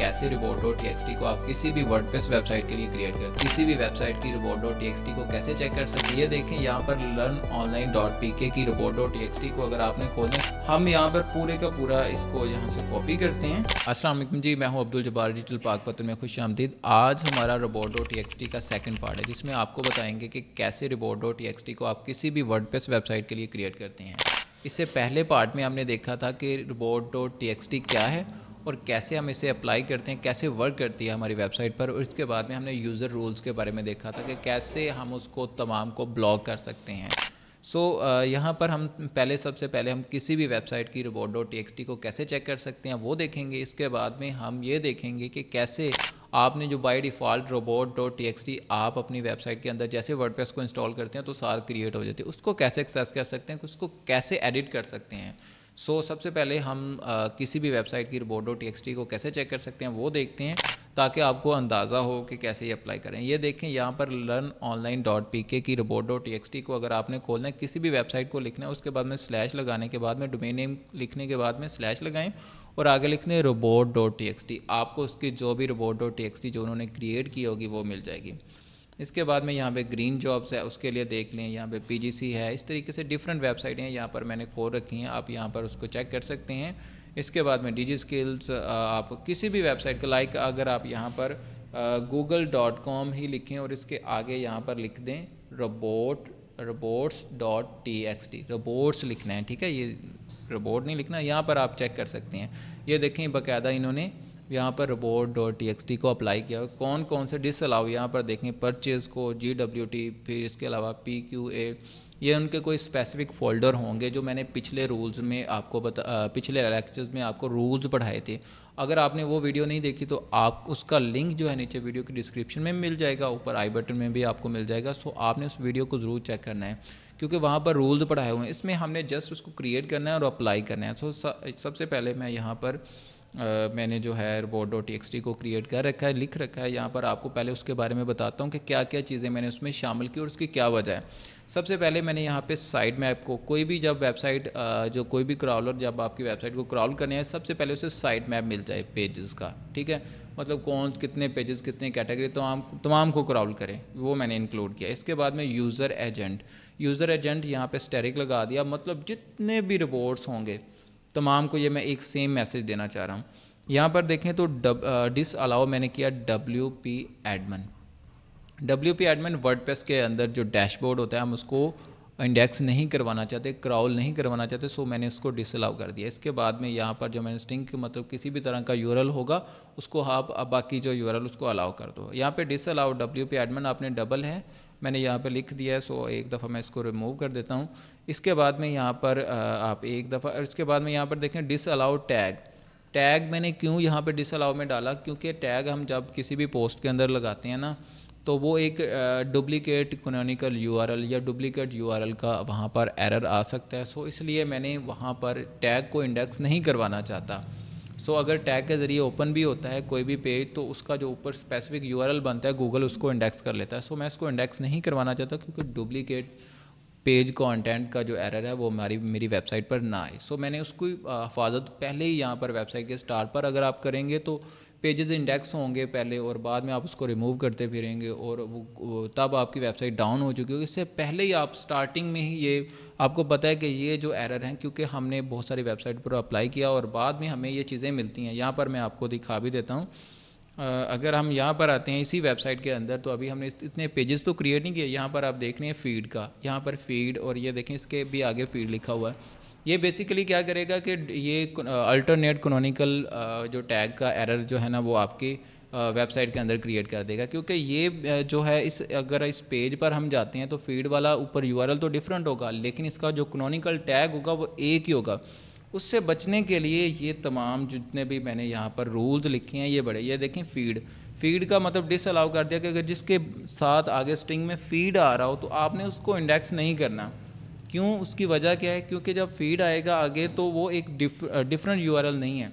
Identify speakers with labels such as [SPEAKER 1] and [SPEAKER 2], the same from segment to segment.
[SPEAKER 1] कैसे रिबोट dot T को आप किसी भी वर्ड वेबसाइट के लिए क्रिएट कर किसी भी वेबसाइट की रिबोट डॉट टी को कैसे चेक कर सकते हैं ये देखें यहाँ पर लर्न ऑनलाइन डॉट पी के की रिबोट डॉट टी को अगर आपने खोले हम यहाँ पर पूरे का पूरा इसको यहाँ से कॉपी करते हैं असलम जी मैं हूँ अब्दुल जबार डिजिटल पाक पत्र में खुश आमदीद आज हमारा रिबोट डॉट टी का सेकंड पार्ट है जिसमें आपको बताएंगे कि कैसे रिबोट डॉट टी को आप किसी भी वर्ड वेबसाइट के लिए क्रिएट करते हैं इससे पहले पार्ट में हमने देखा था कि रिबोट डॉट टी क्या है और कैसे हम इसे अप्लाई करते हैं कैसे वर्क करती है हमारी वेबसाइट पर और इसके बाद में हमने यूज़र रूल्स के बारे में देखा था कि कैसे हम उसको तमाम को ब्लॉक कर सकते हैं सो so, यहाँ पर हम पहले सबसे पहले हम किसी भी वेबसाइट की रोबोट डॉट टी को कैसे चेक कर सकते हैं वो देखेंगे इसके बाद में हम ये देखेंगे कि कैसे आपने जो by default robot dot T आप अपनी वेबसाइट के अंदर जैसे वर्ड को इंस्टॉल करते हैं तो सार क्रिएट हो जाती है उसको कैसे एक्सेस कर सकते हैं उसको कैसे एडिट कर सकते हैं सो so, सबसे पहले हम आ, किसी भी वेबसाइट की रिपोर्ट डॉट टी को कैसे चेक कर सकते हैं वो देखते हैं ताकि आपको अंदाज़ा हो कि कैसे ये अप्लाई करें ये देखें यहाँ पर लर्न ऑनलाइन डॉट पी के की रिपोर्ट डॉट टी को अगर आपने खोलना है किसी भी वेबसाइट को लिखना है उसके बाद में स्लैश लगाने के बाद में डोमेन नेम लिखने के बाद में स्लैश लगाएं और आगे लिखने रोबोट डॉट टी आपको उसकी जो भी रोबोट डॉट टी जो उन्होंने क्रिएट की होगी वो मिल जाएगी इसके बाद में यहाँ पे ग्रीन जॉब्स है उसके लिए देख लें यहाँ पे पीजीसी है इस तरीके से डिफरेंट वेबसाइटें हैं यहाँ पर मैंने खोल रखी हैं आप यहाँ पर उसको चेक कर सकते हैं इसके बाद में डिजी स्किल्स आप किसी भी वेबसाइट का लाइक अगर आप यहाँ पर गूगल डॉट कॉम ही लिखें और इसके आगे यहाँ पर लिख दें robot robots dot T X T robots लिखना है ठीक है ये रोबोट नहीं लिखना यहाँ पर आप चेक कर सकते हैं ये देखें बाकायदा इन्होंने यहाँ पर रिपोर्ट डॉट टी को अप्लाई किया कौन कौन से डिस अलाउ यहाँ पर देखें परचेज़ को जी डब्ल्यू टी फिर इसके अलावा पी क्यू ए ये उनके कोई स्पेसिफिक फोल्डर होंगे जो मैंने पिछले रूल्स में आपको बता पिछले लेक्चर्स में आपको रूल्स पढ़ाए थे अगर आपने वो वीडियो नहीं देखी तो आप उसका लिंक जो है नीचे वीडियो के डिस्क्रिप्शन में मिल जाएगा ऊपर आई बटन में भी आपको मिल जाएगा सो आपने उस वीडियो को ज़रूर चेक करना है क्योंकि वहाँ पर रूल्स पढ़ाए हुए हैं इसमें हमने जस्ट उसको क्रिएट करना है और अप्लाई करना है सो सबसे पहले मैं यहाँ पर मैंने जो है रोबोट डॉट टी को क्रिएट कर रखा है लिख रखा है यहाँ पर आपको पहले उसके बारे में बताता हूँ कि क्या क्या चीज़ें मैंने उसमें शामिल की और उसकी क्या वजह है सबसे पहले मैंने यहाँ पे साइड मैप को कोई भी जब वेबसाइट जो कोई भी क्रॉलर जब आपकी वेबसाइट को क्रॉल करने है सबसे पहले उसे साइड मैप मिल जाए पेजेस का ठीक है मतलब कौन कितने पेजेस कितने कैटेगरी तमाम तो तमाम को क्रॉल करें वो मैंने इंक्लूड किया इसके बाद में यूज़र एजेंट यूज़र एजेंट यहाँ पे स्टेरिक लगा दिया मतलब जितने भी रिपोर्ट्स होंगे तमाम को ये मैं एक सेम मैसेज देना चाह रहा हूँ यहाँ पर देखें तो डब डिस अलाउ मैंने किया W P admin W P admin WordPress के अंदर जो डैशबोर्ड होता है हम उसको इंडेक्स नहीं करवाना चाहते क्राउल नहीं करवाना चाहते सो मैंने इसको डिसअलाउ कर दिया इसके बाद में यहाँ पर जो मैंने स्टिंग मतलब किसी भी तरह का यूरल होगा उसको आप हाँ, बाकी जो यूरल उसको अलाउ कर दो यहाँ पे डिसअलाउ डब्ल्यू पी एडमन आपने डबल है मैंने यहाँ पर लिख दिया है सो एक दफ़ा मैं इसको रिमूव कर देता हूँ इसके बाद में यहाँ पर आप एक दफ़ा इसके बाद में यहाँ पर देखें डिसअलाउ टैग टैग मैंने क्यों यहाँ पर डिसअलाउ में डाला क्योंकि टैग हम जब किसी भी पोस्ट के अंदर लगाते हैं ना तो वो एक डुप्लीकेट कनोनिकल यूआरएल या डुप्लीकेट यूआरएल का वहाँ पर एरर आ सकता है सो इसलिए मैंने वहाँ पर टैग को इंडेक्स नहीं करवाना चाहता सो अगर टैग के ज़रिए ओपन भी होता है कोई भी पेज तो उसका जो ऊपर स्पेसिफिक यू बनता है गूगल उसको इंडेक्स कर लेता है सो मैं इसको इंडेक्स नहीं करवाना चाहता क्योंकि डुप्लीकेट पेज कंटेंट का जो एरर है वो हमारी मेरी वेबसाइट पर ना आए सो मैंने उसकी हफाजत पहले ही यहाँ पर वेबसाइट के स्टार पर अगर आप करेंगे तो पेजेस इंडेक्स होंगे पहले और बाद में आप उसको रिमूव करते फिरेंगे और वो तब आपकी वेबसाइट डाउन हो चुकी होगी इससे पहले ही आप स्टार्टिंग में ही ये आपको पता है कि ये जो एरर हैं क्योंकि हमने बहुत सारी वेबसाइट पर अप्लाई किया और बाद में हमें ये चीज़ें मिलती हैं यहाँ पर मैं आपको दिखा भी देता हूँ अगर हम यहाँ पर आते हैं इसी वेबसाइट के अंदर तो अभी हमने इतने पेजेस तो क्रिएट नहीं किए यहाँ पर आप देख रहे हैं फीड का यहाँ पर फीड और ये देखें इसके भी आगे फीड लिखा हुआ है ये बेसिकली क्या करेगा कि ये अल्टरनेट कनोनिकल जो टैग का एरर जो है ना वो आपकी वेबसाइट के अंदर क्रिएट कर देगा क्योंकि ये जो है इस अगर इस पेज पर हम जाते हैं तो फीड वाला ऊपर यू तो डिफरेंट होगा लेकिन इसका जो क्रोनिकल टैग होगा वो एक ही होगा उससे बचने के लिए ये तमाम जितने भी मैंने यहाँ पर रूल्स लिखे हैं ये बड़े ये देखें फीड फीड का मतलब डिसअलाउ कर दिया कि अगर जिसके साथ आगे स्ट्रिंग में फीड आ रहा हो तो आपने उसको इंडेक्स नहीं करना क्यों उसकी वजह क्या है क्योंकि जब फीड आएगा आगे तो वो एक डिफ डिफरेंट यू नहीं है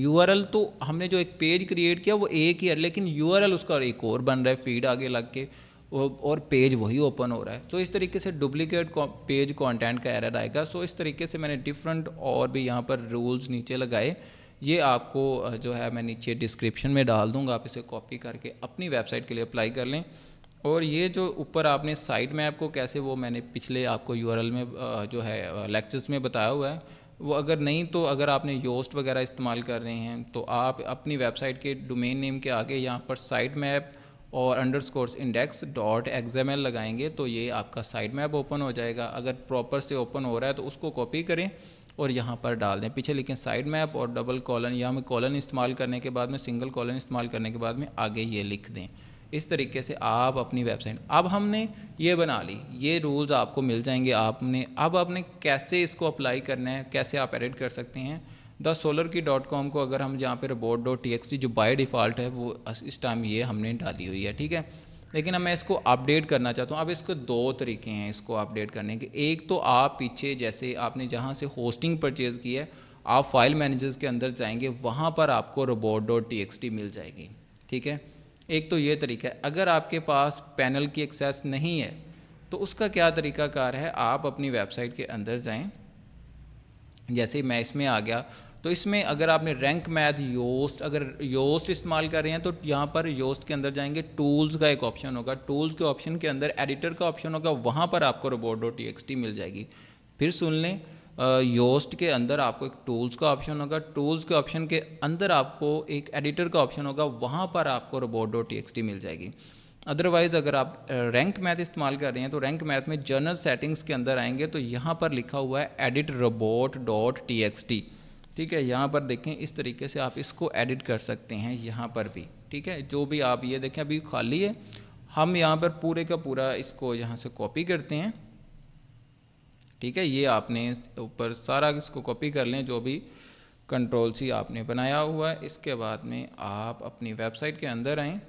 [SPEAKER 1] यू तो हमने जो एक पेज क्रिएट किया वो एक ही है लेकिन यू उसका एक और बन रहा है फीड आगे लग के और पेज वही ओपन हो रहा है तो इस तरीके से डुप्लीकेट पेज कंटेंट का एरर आएगा सो इस तरीके से मैंने डिफरेंट और भी यहाँ पर रूल्स नीचे लगाए ये आपको जो है मैं नीचे डिस्क्रिप्शन में डाल दूँगा आप इसे कॉपी करके अपनी वेबसाइट के लिए अप्लाई कर लें और ये जो ऊपर आपने साइड मैप को कैसे वो मैंने पिछले आपको यू में जो है लेक्चर्स में बताया हुआ है वो अगर नहीं तो अगर आपने योस्ट वगैरह इस्तेमाल कर रहे हैं तो आप अपनी वेबसाइट के डोमेन नेम के आगे यहाँ पर साइट मैप और underscores index dot XML लगाएंगे तो ये आपका साइट मैप ओपन हो जाएगा अगर प्रॉपर से ओपन हो रहा है तो उसको कॉपी करें और यहाँ पर डाल दें पीछे लिखें साइड मैप और डबल कॉलन या हमें कॉलन इस्तेमाल करने के बाद में सिंगल कॉलन इस्तेमाल करने के बाद में आगे ये लिख दें इस तरीके से आप अपनी वेबसाइट अब हमने ये बना ली ये रूल्स आपको मिल जाएंगे आपने अब आपने कैसे इसको अप्लाई करना है कैसे आप एडिट कर सकते हैं the solar key dot com को अगर हम यहाँ पे robot dot T X T जो बाई डिफ़ॉल्ट है वो इस टाइम ये हमने डाली हुई है ठीक है लेकिन अब मैं इसको अपडेट करना चाहता हूँ अब इसके दो तरीके हैं इसको अपडेट करने के एक तो आप पीछे जैसे आपने जहाँ से होस्टिंग परचेज़ की है आप फाइल मैनेजर्स के अंदर जाएंगे वहाँ पर आपको robot dot T X T मिल जाएगी ठीक है एक तो ये तरीका है अगर आपके पास पैनल की एक्सेस नहीं है तो उसका क्या तरीकाकार है आप अपनी वेबसाइट के अंदर जाएं जैसे मैं इसमें आ गया तो इसमें अगर आपने रैंक मैथ योस्ट अगर योस्ट इस्तेमाल कर रहे हैं तो यहाँ पर योस्ट के अंदर जाएंगे टूल्स का एक ऑप्शन होगा टूल्स के ऑप्शन के अंदर एडिटर का ऑप्शन होगा वहाँ पर आपको रोबोट डॉट मिल जाएगी फिर सुन लें योस्ट के अंदर आपको एक टूल्स का ऑप्शन होगा टूल्स के ऑप्शन के अंदर आपको एक एडिटर का ऑप्शन होगा वहाँ पर आपको रोबोट डॉट टी मिल जाएगी अदरवाइज़ अगर आप रैंक मैथ इस्तेमाल कर रहे हैं तो रैंक मैथ में जर्नल सेटिंग्स के अंदर आएंगे तो यहाँ पर लिखा हुआ है edit robot dot T X T ठीक है यहाँ पर देखें इस तरीके से आप इसको एडिट कर सकते हैं यहाँ पर भी ठीक है जो भी आप ये देखें अभी खाली है हम यहाँ पर पूरे का पूरा इसको यहाँ से कॉपी करते हैं ठीक है ये आपने ऊपर सारा इसको कॉपी कर लें जो भी कंट्रोल सी आपने बनाया हुआ है इसके बाद में आप अपनी वेबसाइट के अंदर आएँ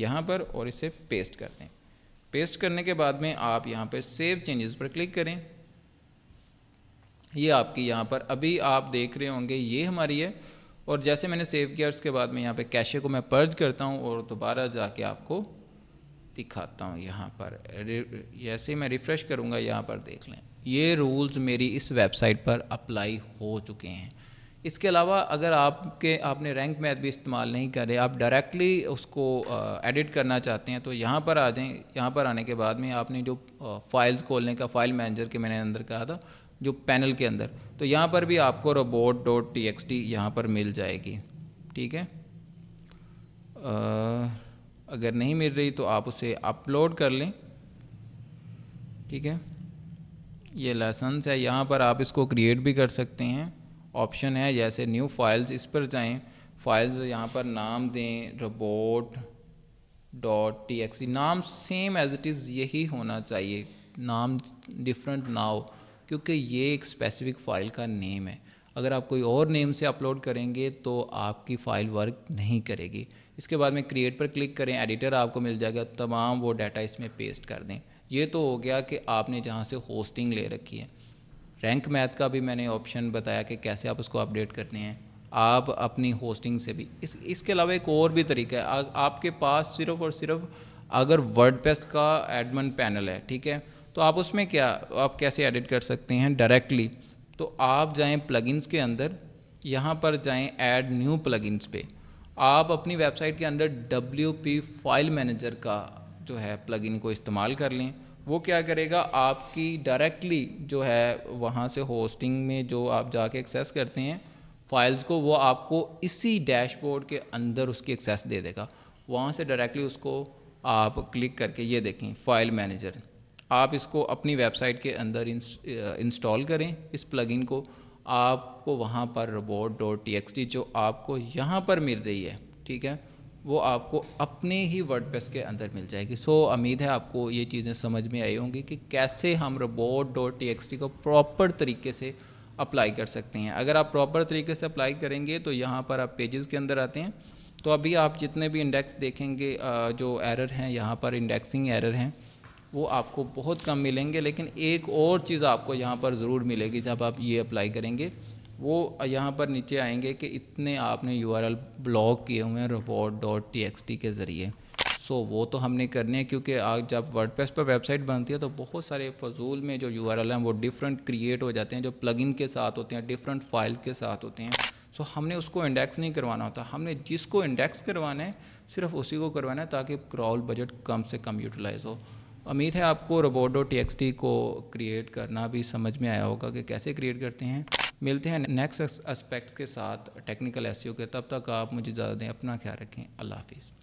[SPEAKER 1] यहाँ पर और इसे पेस्ट कर दें पेस्ट करने के बाद में आप यहाँ पर सेव चेंजेस पर क्लिक करें ये आपकी यहाँ पर अभी आप देख रहे होंगे ये हमारी है और जैसे मैंने सेव किया उसके बाद में यहाँ पे कैशे को मैं पर्ज करता हूँ और दोबारा जाके आपको दिखाता हूँ यहाँ पर जैसे मैं रिफ़्रेश करूँगा यहाँ पर देख लें ये रूल्स मेरी इस वेबसाइट पर अप्लाई हो चुके हैं इसके अलावा अगर आपके आपने रैंक मैथ भी इस्तेमाल नहीं करे आप डायरेक्टली उसको एडिट करना चाहते हैं तो यहाँ पर आ जाएं यहाँ पर आने के बाद में आपने जो फाइल्स खोलने का फाइल मैनेजर के मैंने अंदर कहा था जो पैनल के अंदर तो यहाँ पर भी आपको robot dot T X T यहाँ पर मिल जाएगी ठीक है आ, अगर नहीं मिल रही तो आप उसे अपलोड कर लें ठीक है ये लेसन्स है यहाँ पर आप इसको क्रिएट भी कर सकते हैं ऑप्शन है जैसे न्यू फाइल्स इस पर जाएं फाइल्स यहाँ पर नाम दें रोबोट डॉट टी एक्स नाम सेम एज इट इज़ यही होना चाहिए नाम डिफरेंट ना हो क्योंकि ये एक स्पेसिफिक फ़ाइल का नेम है अगर आप कोई और नेम से अपलोड करेंगे तो आपकी फ़ाइल वर्क नहीं करेगी इसके बाद में क्रिएट पर क्लिक करें एडिटर आपको मिल जाएगा तमाम वो डाटा इसमें पेस्ट कर दें ये तो हो गया कि आपने जहाँ से होस्टिंग ले रखी है रैंक मैथ का भी मैंने ऑप्शन बताया कि कैसे आप उसको अपडेट करते हैं आप अपनी होस्टिंग से भी इस इसके अलावा एक और भी तरीका है आ, आपके पास सिर्फ और सिर्फ अगर वर्ड का एडमन पैनल है ठीक है तो आप उसमें क्या आप कैसे एडिट कर सकते हैं डायरेक्टली तो आप जाएं प्लगइन्स के अंदर यहाँ पर जाएं ऐड न्यू प्लगइन्स पे आप अपनी वेबसाइट के अंदर डब्ल्यू फाइल मैनेजर का जो है प्लगइन को इस्तेमाल कर लें वो क्या करेगा आपकी डायरेक्टली जो है वहाँ से होस्टिंग में जो आप जाके एक्सेस करते हैं फाइल्स को वो आपको इसी डैशबोर्ड के अंदर उसकी एक्सेस दे देगा वहाँ से डायरेक्टली उसको आप क्लिक करके ये देखें फाइल मैनेजर आप इसको अपनी वेबसाइट के अंदर इंस्टॉल करें इस प्लगइन को आपको वहाँ पर रोबोट डॉट टी जो आपको यहाँ पर मिल रही है ठीक है वो आपको अपने ही वर्डप्रेस के अंदर मिल जाएगी सो उम्मीद है आपको ये चीज़ें समझ में आई होंगी कि कैसे हम रोबोट डॉट टी को प्रॉपर तरीके से अप्लाई कर सकते हैं अगर आप प्रॉपर तरीके से अप्लाई करेंगे तो यहाँ पर आप पेजेस के अंदर आते हैं तो अभी आप जितने भी इंडेक्स देखेंगे जो एरर हैं यहाँ पर इंडेक्सिंग एरर हैं वो आपको बहुत कम मिलेंगे लेकिन एक और चीज़ आपको यहाँ पर ज़रूर मिलेगी जब आप ये अप्लाई करेंगे वो यहाँ पर नीचे आएंगे कि इतने आपने यू आर एल ब्लॉक किए हुए हैं robot dot T X T के ज़रिए सो वो तो हमने करने हैं क्योंकि आज जब वर्डप्रेस पर वेबसाइट बनती है तो बहुत सारे फजूल में जो यू हैं वो डिफरेंट क्रिएट हो जाते हैं जो प्लगइन के साथ होते हैं डिफरेंट फाइल के साथ होते हैं सो हमने उसको इंडेक्स नहीं करवाना होता हमने जिसको इंडेक्स करवाना है सिर्फ उसी को करवाना है ताकि क्रॉल बजट कम से कम यूटिलाइज़ हो उम्मीद है आपको रोबोटो टी को क्रिएट करना भी समझ में आया होगा कि कैसे क्रिएट करते हैं मिलते हैं नेक्स्ट एस्पेक्ट्स के साथ टेक्निकल एस e के तब तक आप मुझे ज़्यादा दें अपना ख्याल रखें अल्लाह हाफिज़